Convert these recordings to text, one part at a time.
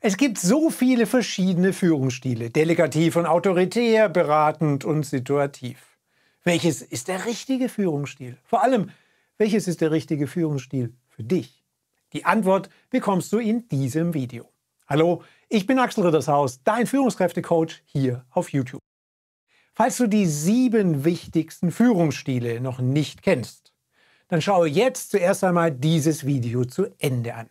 Es gibt so viele verschiedene Führungsstile, delegativ und autoritär, beratend und situativ. Welches ist der richtige Führungsstil? Vor allem, welches ist der richtige Führungsstil für dich? Die Antwort bekommst du in diesem Video. Hallo, ich bin Axel Rittershaus, dein Führungskräftecoach hier auf YouTube. Falls du die sieben wichtigsten Führungsstile noch nicht kennst, dann schaue jetzt zuerst einmal dieses Video zu Ende an.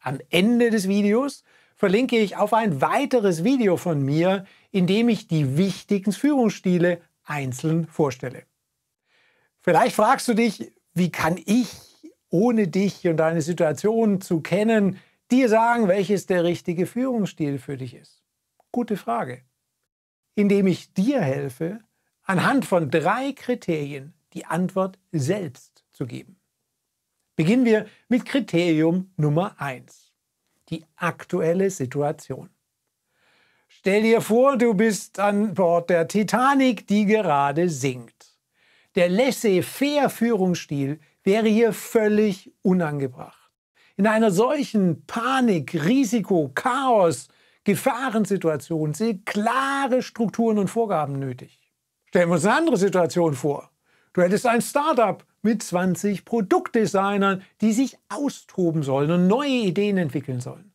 Am Ende des Videos verlinke ich auf ein weiteres Video von mir, in dem ich die wichtigsten Führungsstile einzeln vorstelle. Vielleicht fragst du dich, wie kann ich, ohne dich und deine Situation zu kennen, dir sagen, welches der richtige Führungsstil für dich ist? Gute Frage. Indem ich dir helfe, anhand von drei Kriterien die Antwort selbst zu geben. Beginnen wir mit Kriterium Nummer eins die aktuelle Situation. Stell dir vor, du bist an Bord der Titanic, die gerade sinkt. Der laissez-faire Führungsstil wäre hier völlig unangebracht. In einer solchen Panik, Risiko, Chaos, Gefahrensituation sind klare Strukturen und Vorgaben nötig. Stellen wir uns eine andere Situation vor. Du hättest ein Startup, mit 20 Produktdesignern, die sich austoben sollen und neue Ideen entwickeln sollen.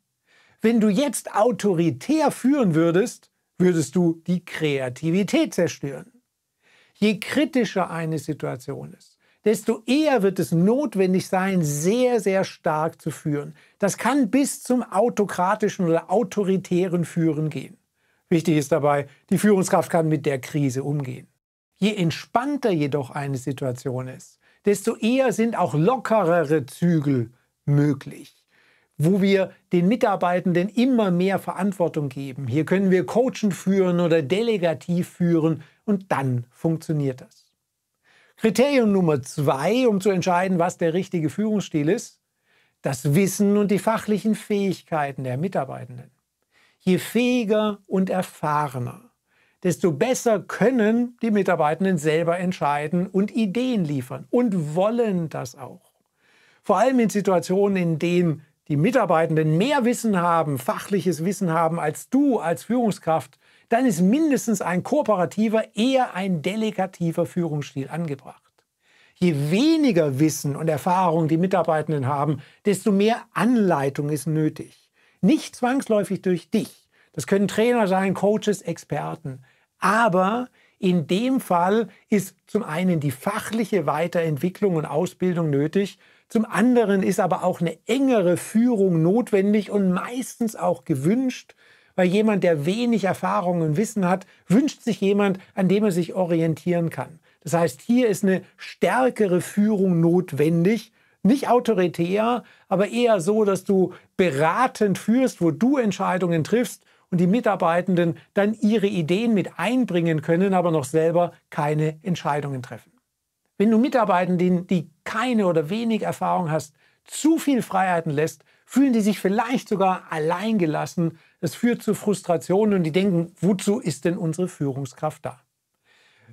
Wenn du jetzt autoritär führen würdest, würdest du die Kreativität zerstören. Je kritischer eine Situation ist, desto eher wird es notwendig sein, sehr, sehr stark zu führen. Das kann bis zum autokratischen oder autoritären Führen gehen. Wichtig ist dabei, die Führungskraft kann mit der Krise umgehen. Je entspannter jedoch eine Situation ist, desto eher sind auch lockerere Zügel möglich wo wir den Mitarbeitenden immer mehr Verantwortung geben. Hier können wir coachend führen oder delegativ führen und dann funktioniert das. Kriterium Nummer zwei, um zu entscheiden, was der richtige Führungsstil ist, das Wissen und die fachlichen Fähigkeiten der Mitarbeitenden. Je fähiger und erfahrener desto besser können die Mitarbeitenden selber entscheiden und Ideen liefern und wollen das auch. Vor allem in Situationen, in denen die Mitarbeitenden mehr Wissen haben, fachliches Wissen haben als du als Führungskraft, dann ist mindestens ein kooperativer, eher ein delegativer Führungsstil angebracht. Je weniger Wissen und Erfahrung die Mitarbeitenden haben, desto mehr Anleitung ist nötig. Nicht zwangsläufig durch dich, das können Trainer sein, Coaches, Experten. Aber in dem Fall ist zum einen die fachliche Weiterentwicklung und Ausbildung nötig, zum anderen ist aber auch eine engere Führung notwendig und meistens auch gewünscht, weil jemand, der wenig Erfahrung und Wissen hat, wünscht sich jemand, an dem er sich orientieren kann. Das heißt, hier ist eine stärkere Führung notwendig, nicht autoritär, aber eher so, dass du beratend führst, wo du Entscheidungen triffst und die Mitarbeitenden dann ihre Ideen mit einbringen können, aber noch selber keine Entscheidungen treffen. Wenn du Mitarbeitenden, die keine oder wenig Erfahrung hast, zu viel Freiheiten lässt, fühlen die sich vielleicht sogar alleingelassen. Es führt zu Frustrationen und die denken, wozu ist denn unsere Führungskraft da?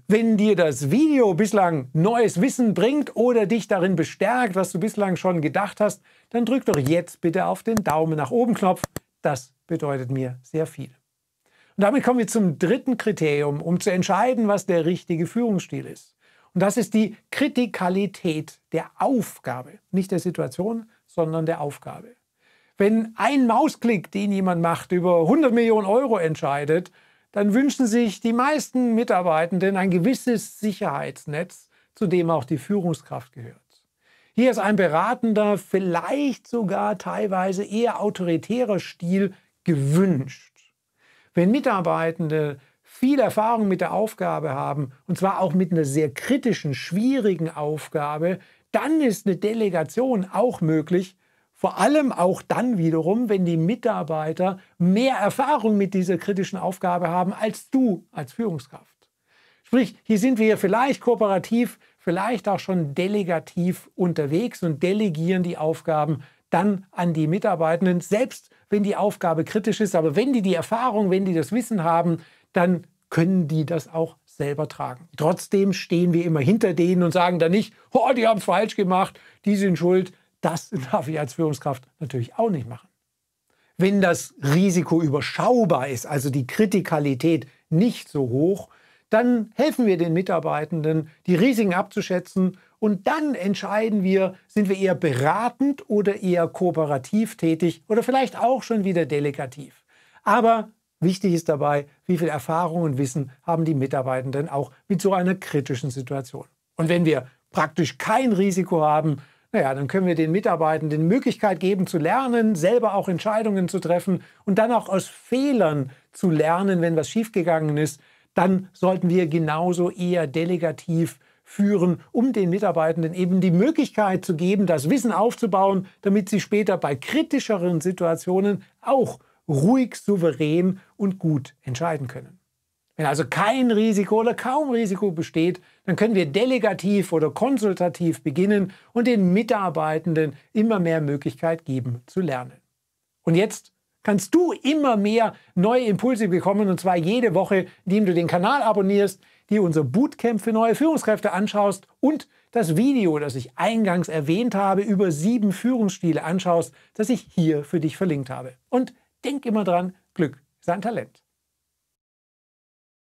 Wenn dir das Video bislang neues Wissen bringt oder dich darin bestärkt, was du bislang schon gedacht hast, dann drück doch jetzt bitte auf den Daumen nach oben Knopf. Das bedeutet mir sehr viel. Und damit kommen wir zum dritten Kriterium, um zu entscheiden, was der richtige Führungsstil ist. Und das ist die Kritikalität der Aufgabe, nicht der Situation, sondern der Aufgabe. Wenn ein Mausklick, den jemand macht, über 100 Millionen Euro entscheidet, dann wünschen sich die meisten Mitarbeitenden ein gewisses Sicherheitsnetz, zu dem auch die Führungskraft gehört. Hier ist ein beratender, vielleicht sogar teilweise eher autoritärer Stil gewünscht. Wenn Mitarbeitende viel Erfahrung mit der Aufgabe haben, und zwar auch mit einer sehr kritischen, schwierigen Aufgabe, dann ist eine Delegation auch möglich, vor allem auch dann wiederum, wenn die Mitarbeiter mehr Erfahrung mit dieser kritischen Aufgabe haben als du als Führungskraft. Sprich, hier sind wir vielleicht kooperativ, vielleicht auch schon delegativ unterwegs und delegieren die Aufgaben dann an die Mitarbeitenden, selbst wenn die Aufgabe kritisch ist. Aber wenn die die Erfahrung, wenn die das Wissen haben, dann können die das auch selber tragen. Trotzdem stehen wir immer hinter denen und sagen dann nicht, oh, die haben es falsch gemacht, die sind schuld. Das darf ich als Führungskraft natürlich auch nicht machen. Wenn das Risiko überschaubar ist, also die Kritikalität nicht so hoch, dann helfen wir den Mitarbeitenden, die Risiken abzuschätzen und dann entscheiden wir, sind wir eher beratend oder eher kooperativ tätig oder vielleicht auch schon wieder delegativ. Aber wichtig ist dabei, wie viel Erfahrung und Wissen haben die Mitarbeitenden auch mit so einer kritischen Situation. Und wenn wir praktisch kein Risiko haben, naja, dann können wir den Mitarbeitenden die Möglichkeit geben zu lernen, selber auch Entscheidungen zu treffen und dann auch aus Fehlern zu lernen, wenn was schiefgegangen ist dann sollten wir genauso eher delegativ führen, um den Mitarbeitenden eben die Möglichkeit zu geben, das Wissen aufzubauen, damit sie später bei kritischeren Situationen auch ruhig, souverän und gut entscheiden können. Wenn also kein Risiko oder kaum Risiko besteht, dann können wir delegativ oder konsultativ beginnen und den Mitarbeitenden immer mehr Möglichkeit geben zu lernen. Und jetzt kannst du immer mehr neue Impulse bekommen und zwar jede Woche, indem du den Kanal abonnierst, dir unser Bootcamp für neue Führungskräfte anschaust und das Video, das ich eingangs erwähnt habe, über sieben Führungsstile anschaust, das ich hier für dich verlinkt habe. Und denk immer dran, Glück ist ein Talent.